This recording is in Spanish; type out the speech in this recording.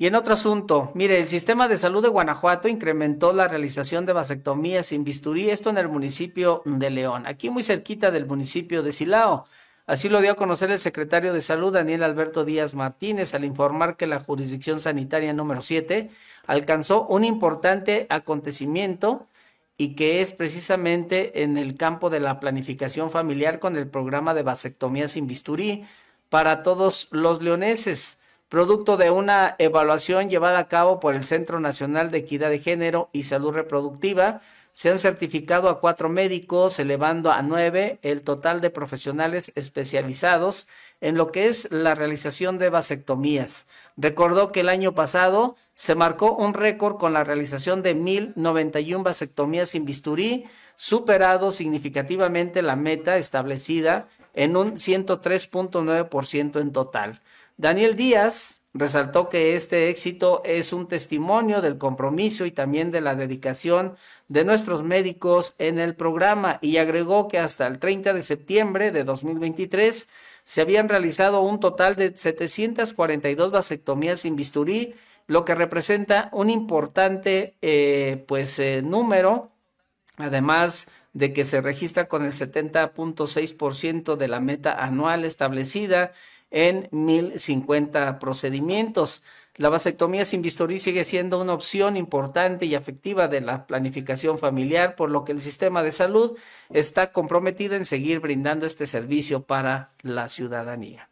Y en otro asunto, mire, el sistema de salud de Guanajuato incrementó la realización de vasectomías sin bisturí, esto en el municipio de León, aquí muy cerquita del municipio de Silao. Así lo dio a conocer el secretario de Salud, Daniel Alberto Díaz Martínez, al informar que la jurisdicción sanitaria número 7 alcanzó un importante acontecimiento y que es precisamente en el campo de la planificación familiar con el programa de vasectomía sin bisturí para todos los leoneses producto de una evaluación llevada a cabo por el Centro Nacional de Equidad de Género y Salud Reproductiva, se han certificado a cuatro médicos, elevando a nueve el total de profesionales especializados en lo que es la realización de vasectomías. Recordó que el año pasado se marcó un récord con la realización de 1.091 vasectomías sin bisturí, superado significativamente la meta establecida en un 103.9% en total. Daniel Díaz resaltó que este éxito es un testimonio del compromiso y también de la dedicación de nuestros médicos en el programa y agregó que hasta el 30 de septiembre de 2023 se habían realizado un total de 742 vasectomías sin bisturí, lo que representa un importante eh, pues, eh, número además de que se registra con el 70.6% de la meta anual establecida en 1.050 procedimientos. La vasectomía sin bisturí sigue siendo una opción importante y efectiva de la planificación familiar, por lo que el sistema de salud está comprometido en seguir brindando este servicio para la ciudadanía.